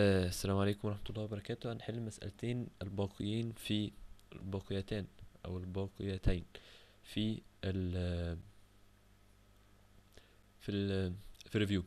آه، السلام عليكم ورحمة الله وبركاته هنحل المسألتين الباقيين في الباقيتان أو الباقيتين في ال في ال في الريفيو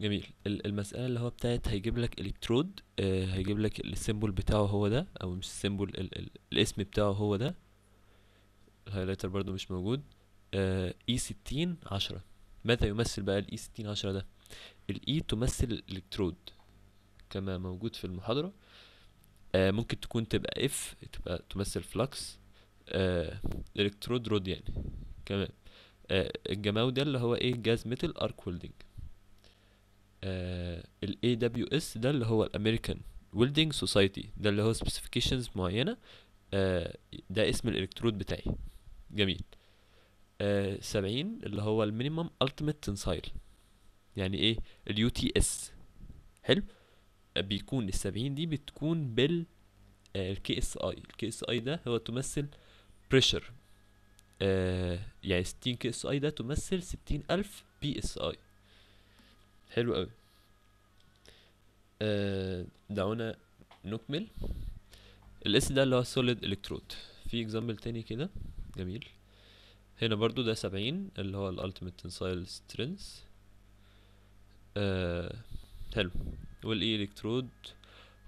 جميل المسألة اللي هو بتاعت هيجيب لك الكترود آه، هيجيب لك السيمبل بتاعه هو ده أو مش السيمبل ال ال الاسم بتاعه هو ده الهايلايتر برضو مش موجود اي آه، e ستين عشرة ماذا يمثل بقى الاي e ستين عشرة ده الاي e تمثل الالكترود كما موجود في المحاضرة آه ممكن تكون تبقى اف تبقى تمثل فلكس آه الكترود رود يعني كمان آه الجماو إيه؟ آه، ده اللي هو ايه جاز ميتال ارك ويلدنج آه ال AWS ده اللي هو الامريكان ويلدنج سوسايتي ده اللي هو سبيسيفيكيشنز معينة آه ده اسم الالكترود بتاعي جميل آه سبعين اللي هو المينيمم التيميت تنسايل يعني ايه اليو تي اس حلو بيكون السبعين دي بتكون بال الكي اس اي الكي اس اي ده هو تمثل بريشر آه، يعني 60 كي اس اي ده تمثل 60000 بي اس اي حلو قوي آه، دعونا نكمل الاس ده اللي هو سوليد الكترود في اكزامبل تاني كده جميل هنا برضو ده سبعين اللي هو الالتيميت تنسايل سترينث آه حلو والإلكترود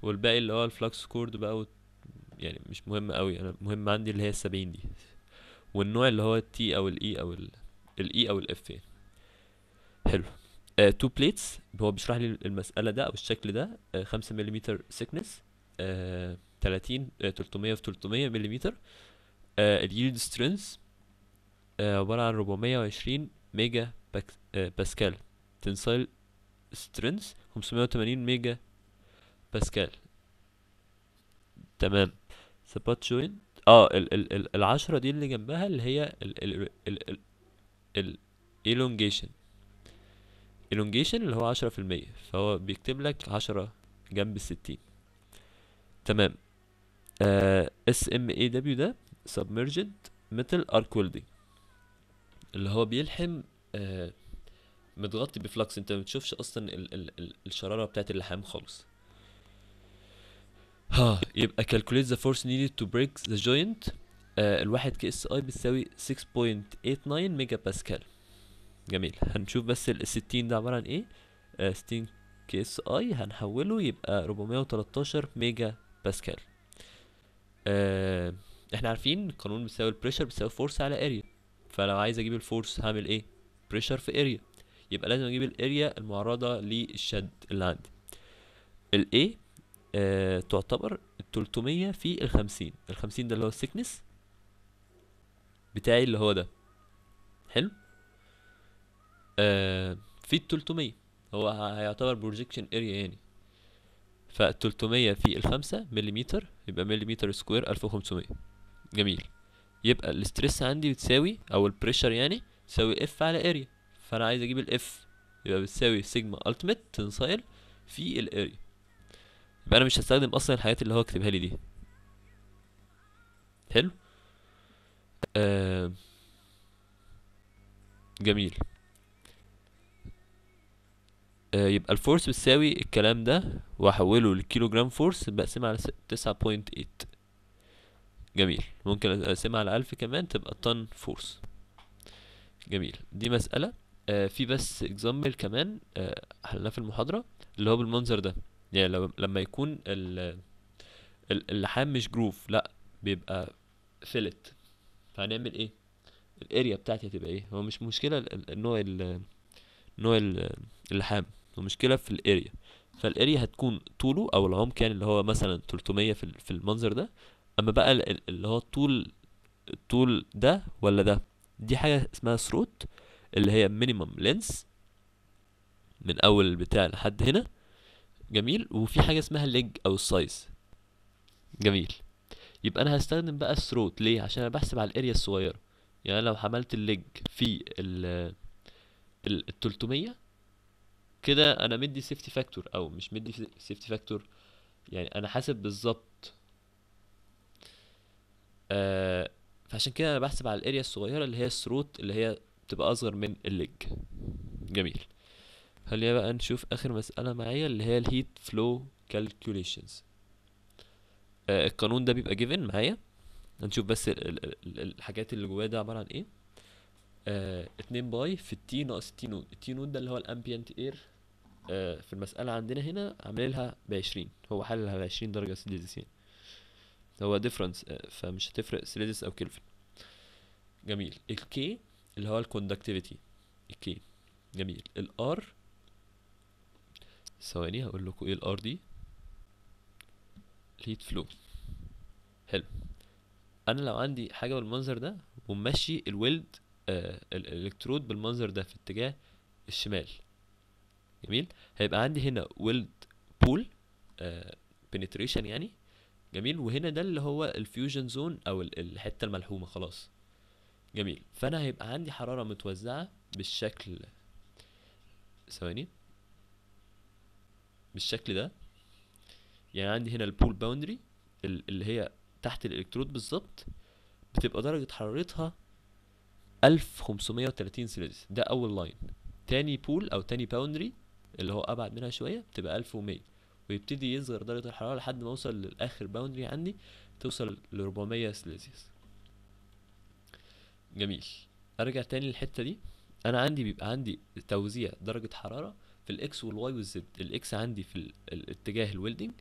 والباقي اللي هو الفلكس كورد بقى يعني مش مهم قوي انا المهم عندي اللي هي السبعين دي والنوع اللي هو التي او الاي او الاي او الاف يعني حلو تو uh, بليتس هو بيشرح لي المساله ده او الشكل ده uh, 5 ملم سيكنس uh, 30 uh, 300 في 300 ملم uh, اليلد سترينث عباره عن 420 ميجا باك, uh, آه، باسكال تنسايل سترينث 580 ميجا باسكال تمام سبوت جوينت اه ال ال ال العشرة دي اللي جنبها اللي هي ال ال ال ال ال elongation elongation اللي هو عشرة في المية فهو بيكتب لك عشرة جنب الستين تمام آه SMAW ده submerged metal arc welding اللي هو بيلحم آه متغطي بفلكس انت ما بتشوفش اصلا ال ال ال الشراره بتاعت اللحام خالص ها يبقى calculate the force needed to break the joint آه الواحد كي اس اي بتساوي 6.89 ميجا باسكال جميل هنشوف بس ال 60 ده عباره عن ايه آه 60 كي اس اي هنحوله يبقى 413 ميجا باسكال آه احنا عارفين القانون بيساوي البريشر بيساوي فورس على اريا فلو عايز اجيب الفورس هعمل ايه بريشر في اريا يبقى لازم اجيب الاريا المعرضة للشد اللي عندي الاي آه تعتبر 300 في الخمسين الخمسين ده اللي هو السكنس بتاعي اللي هو ده حلو آه في التلتمية هو هيعتبر بروجيكشن اريا يعني فالتلتمية في الخمسة مليمتر يبقى مليمتر سكوير ألف وخمسمية جميل يبقى الاسترس عندي بتساوي او البريشر يعني تساوي اف على اريا فانا عايز اجيب الاف يبقى بتساوي سيجما التيميت تنصايل في الاري يبقى انا مش هستخدم اصلا الحاجات اللي هو كتبها لي دي حلو آه جميل آه يبقى الفورس بتساوي الكلام ده واحوله للكيلو جرام فورس بقسمها على تسعة بوينت ايت جميل ممكن اقسمها على الف كمان تبقى طن فورس جميل دي مسألة آه، في بس اكزامبل كمان آه، حلناه في المحاضرة اللي هو بالمنظر ده يعني لو لما يكون اللحام مش جروف لا بيبقى فيلت فهنعمل ايه الاريا بتاعتي هتبقى ايه هو مش مشكله نوع ال نوع اللحام هو مشكله في الاريا فالاريا هتكون طوله او العمق يعني اللي هو مثلا 300 في المنظر ده اما بقى اللي هو الطول الطول ده ولا ده دي حاجه اسمها ثروت اللي هي مينيمم لينس من اول البتاع لحد هنا جميل وفي حاجه اسمها ليج او السايز جميل يبقى انا هستخدم بقى الثروت ليه عشان انا بحسب على الاريا الصغيره يعني لو عملت الليج في ال ال 300 كده انا مدي سيفتي فاكتور او مش مدي سيفتي فاكتور يعني انا حاسب بالظبط آه فعشان كده انا بحسب على الاريا الصغيره اللي هي الثروت اللي هي بتبقى أصغر من الليج جميل خلينا بقى نشوف آخر مسألة معايا اللي هي الهيت فلو calculations آه، القانون ده بيبقى جيفن معايا هنشوف بس ال ال الحاجات اللي جواه ده عبارة عن ايه آه 2 باي في التي ناقص التي نون التي نون ده اللي هو الامبيانت اير آه في المسألة عندنا هنا عاملين بعشرين هو حللها بعشرين درجة سيليزيس يعني هو ديفرنس آه فمش هتفرق سيليزيس او كلفن جميل الكي اللي هو الكوندكتيفيتي الكي جميل الار ثواني هقول لكم ايه الار دي ليد فلو حلو انا لو عندي حاجه بالمنظر ده وماشي الولد آه الالكترود بالمنظر ده في اتجاه الشمال جميل هيبقى عندي هنا ويلد بول آه بنتريشن يعني جميل وهنا ده اللي هو الفيوجن زون او الحته الملحومه خلاص جميل فانا هيبقى عندي حراره متوزعه بالشكل ثواني بالشكل ده يعني عندي هنا البول باوندري اللي هي تحت الالكترود بالظبط بتبقى درجه حرارتها 1530 سيليزيوس ده اول لاين تاني بول او تاني باوندري اللي هو ابعد منها شويه بتبقى 1100 ويبتدي يصغر درجه الحراره لحد ما اوصل لاخر باوندري عندي توصل ل 400 سيليزيوس جميل ارجع تاني للحته دي انا عندي بيبقى عندي توزيع درجه حراره في الاكس والواي والزد الاكس عندي في الاتجاه الويلدنج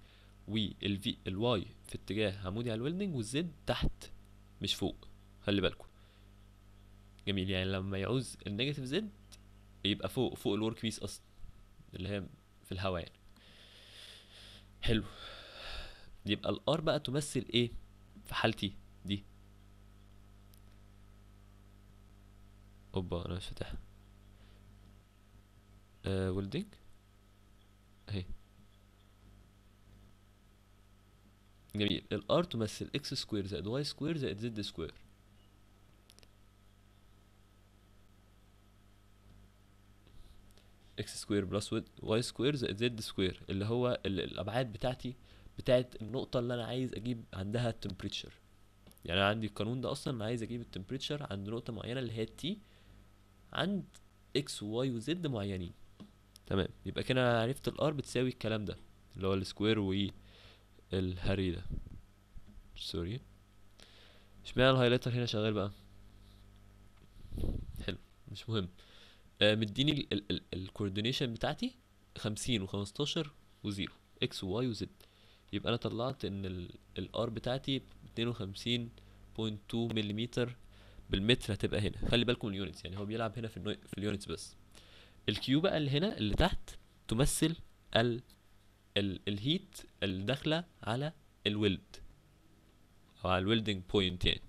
والفي الواي في اتجاه عمودي على الويلدنج والزد تحت مش فوق خلي بالكم جميل يعني لما يعوز النيجاتيف زد يبقى فوق فوق الورك بيس اصلا اللي هي في الهواء يعني حلو يبقى الار بقى تمثل ايه في حالتي دي اوبا انا مش فاتحها ولدينج اهي جميل الار تمثل اكس سكوير زائد واي سكوير زائد زد سكوير اكس سكوير بلس واي سكوير زائد زد سكوير اللي هو الابعاد بتاعتي بتاعت النقطه اللي انا عايز اجيب عندها التمبريتشر يعني انا عندي القانون ده اصلا انا عايز اجيب التمبريتشر عند نقطه معينه اللي هي تي عند اكس وواي وزد معينين تمام يبقى كده انا عرفت الار بتساوي الكلام ده اللي هو السكوير و e الهري ده سوري اشمعنى الهايلايتر هنا شغال بقى حلو مش مهم آه مديني الكوردينيشن بتاعتي خمسين وخمستاشر وزيرو اكس وواي وزد يبقى انا طلعت ان الار بتاعتي اتنين ملم بالمتر هتبقى هنا خلي بالكم اليونتس يعني هو بيلعب هنا في النو... في اليونتس بس الكيو بقى اللي هنا اللي تحت تمثل ال... ال... الهيت اللي داخله على الويلد او على الويلدنج بوينت يعني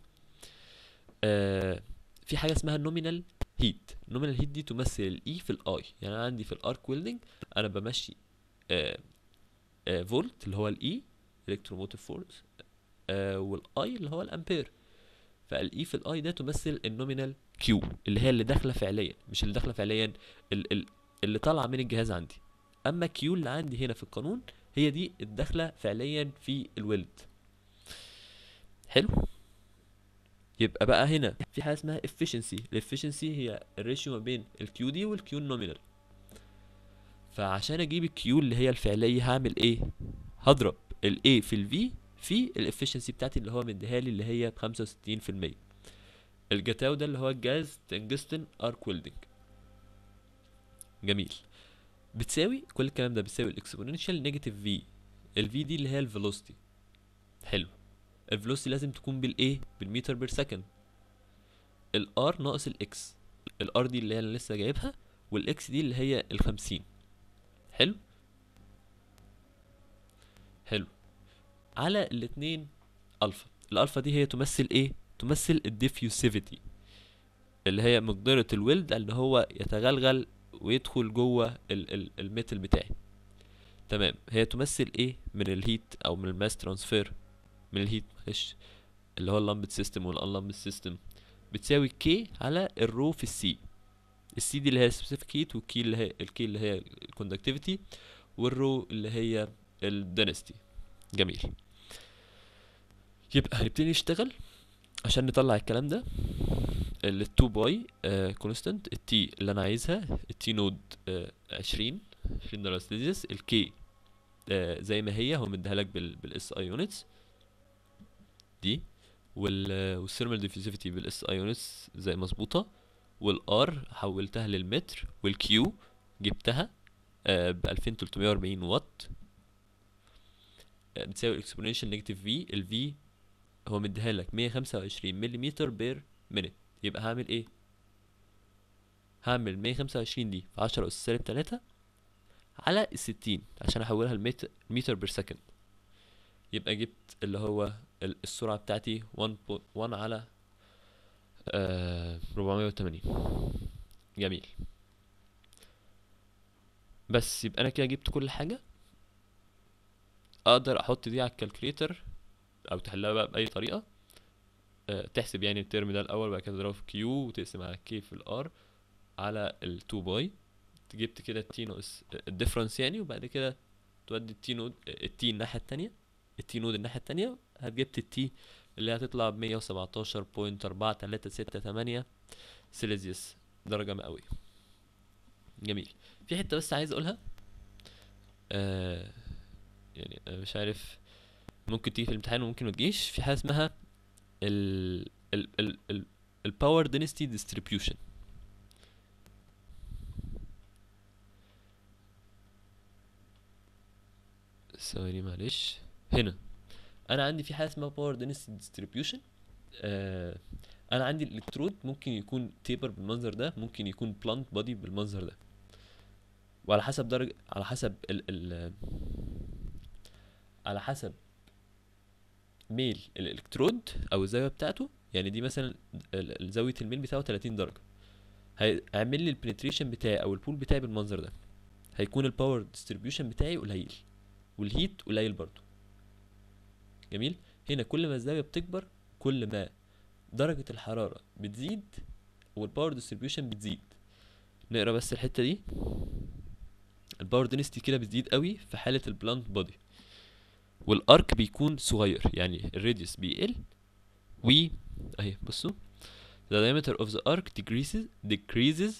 آه في حاجه اسمها النومينال هيت النومينال هيت دي تمثل الاي e في الاي يعني انا عندي في الارك ويلدنج انا بمشي آه آه فولت اللي هو الاي الكتروموتيف فورس آه والاي اللي هو الامبير فالاي e في الاي ده تمثل النومينال كيو اللي هي اللي داخله فعليا مش اللي داخله فعليا اللي طالعه من الجهاز عندي اما كيو اللي عندي هنا في القانون هي دي الداخله فعليا في الولد حلو يبقى بقى هنا في حاجه اسمها efficiency الافشنسي هي الريشيو ما بين الكيو دي والكيو النومينال فعشان اجيب الكيو اللي هي الفعليه هعمل ايه هضرب الاي في الفي في الافشنسي بتاعتي اللي هو مديها لي اللي هي بخمسة وستين في المية ده اللي هو الجاز تنجستن ارك ويلدنج جميل بتساوي كل الكلام ده بتساوي الاكسبوننشال نيجاتيف في الفي دي اللي هي الفيلوسيتي حلو الفيلوسيتي لازم تكون بالايه بالمتر بير سكند الار ناقص الاكس الار دي اللي هي انا لسه جايبها والاكس دي اللي هي الخمسين حلو حلو على الاثنين الفا الالفا دي هي تمثل ايه تمثل الديفيوسيفيتي اللي هي مقدرة الولد ان هو يتغلغل ويدخل جوه الميتل بتاعي تمام هي تمثل ايه من الهيت او من الماس ترانسفير من الهيت معلش اللي هو اللمبد سيستم والانلمبد سيستم بتساوي كي على الرو في السي السي دي اللي هي سبيسيفيك هيت والكي اللي هي الكي اللي هي الكوندكتيفيتي والرو اللي هي الدنستي جميل يبقى هنبتدي نشتغل عشان نطلع الكلام ده ال 2 باي كونستنت التي اللي انا عايزها التي نود آه، عشرين 20 دولار سيليزيوس الكي زي ما هي هو مديها لك بال بالاس اي يونتس دي وال والثيرمال ديفيوزيفيتي بالاس اي يونتس زي مظبوطه والار حولتها للمتر والكيو جبتها آه، ب 2340 واط آه، بتساوي اكسبوننشال نيجاتيف في الفي هو مديها لك 125 ملم بير منت يبقى هعمل ايه هعمل 125 دي في 10 اس سالب 3 على 60 عشان احولها لمتر بير سكند يبقى جبت اللي هو السرعه بتاعتي 1 على آه 480 جميل بس يبقى انا كده جبت كل حاجه اقدر احط دي على الكالكوليتر او تحلها بقى باي طريقه أه تحسب يعني الترم ده الاول بعد كده تضربه في كيو وتقسم على كي في الار على ال 2 باي جبت كده التي ناقص الديفرنس آه، يعني وبعد كده تودي التي نود التي الناحيه الثانيه التي نود الناحيه الثانيه هتجبت التي اللي هتطلع ب 117.4368 سيلزيوس درجه مئويه جميل في حته بس عايز اقولها آه يعني مش عارف ممكن تيجي في الامتحان وممكن ما تجيش في حاجه اسمها ال ال ال ال الباور دينستي ديستريبيوشن ثواني معلش هنا انا عندي في حاجه اسمها باور دينستي ديستريبيوشن آه انا عندي الالكترود ممكن يكون تيبر بالمنظر ده ممكن يكون بلانت بودي بالمنظر ده وعلى حسب درجه على حسب ال ال على حسب ميل الالكترود او الزاويه بتاعته يعني دي مثلا زاويه الميل بتاعه 30 درجه هيعمل لي البنتريشن بتاعي او البول بتاعي بالمنظر ده هيكون الباور ديستريبيوشن بتاعي قليل والهيت قليل برضو جميل هنا كل ما الزاويه بتكبر كل ما درجه الحراره بتزيد والباور ديستريبيوشن بتزيد نقرا بس الحته دي الباور دينستي كده بتزيد قوي في حاله البلانت بودي والارك بيكون صغير يعني الراديوس بيقل و اهي بصوا the diameter of the arc decreases decreases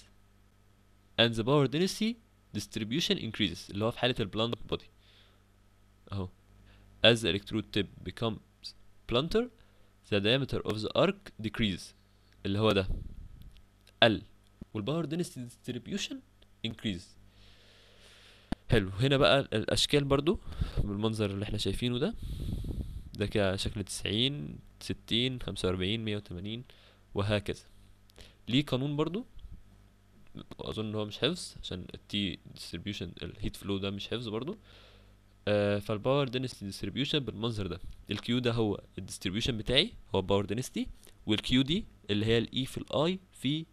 and the power density distribution increases اللي هو في حالة البلاند body اهو as the electrode tip becomes blunter the diameter of the arc decreases اللي هو ده قل والباور density distribution increases حلو هنا بقى الاشكال برضو بالمنظر اللي احنا شايفينه ده ده كشكل تسعين ستين خمسة وأربعين مية وهكذا ليه قانون برضو اظن هو مش حفظ عشان التي ديستريبيوشن الهيت فلو ده مش حفظ برضو آه فالباور دينستي ديستريبيوشن بالمنظر ده الكيو ده هو الديستريبيوشن بتاعي هو باور دينستي والكيو دي اللي هي الاي e في الاي في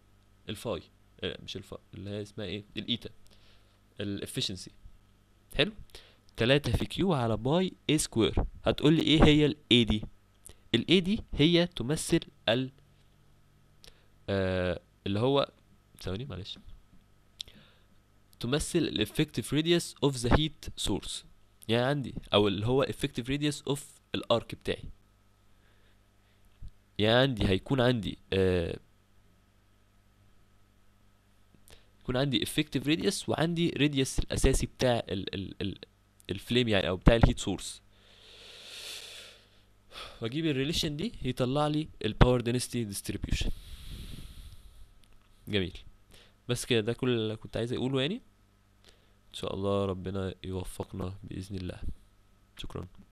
الفاي آه مش الفاي اللي هي اسمها ايه الايتا الافشنسي حلو تلاتة في كيو على باي اي سكوير هتقول لي ايه هي الاي دي الاي دي هي تمثل ال آه اللي هو ثواني معلش تمثل الافكتيف ريديوس اوف ذا هيت سورس يعني عندي او اللي هو افكتيف ريديوس اوف الارك بتاعي يعني عندي هيكون عندي آه يكون عندي افكتيف راديوس وعندي راديوس الاساسي بتاع ال ال ال الفليم يعني او بتاع الهيت سورس واجيب الريليشن دي يطلع لي الباور دينستي ديستريبيوشن جميل بس كده ده كل اللي كنت عايز اقوله يعني ان شاء الله ربنا يوفقنا باذن الله شكرا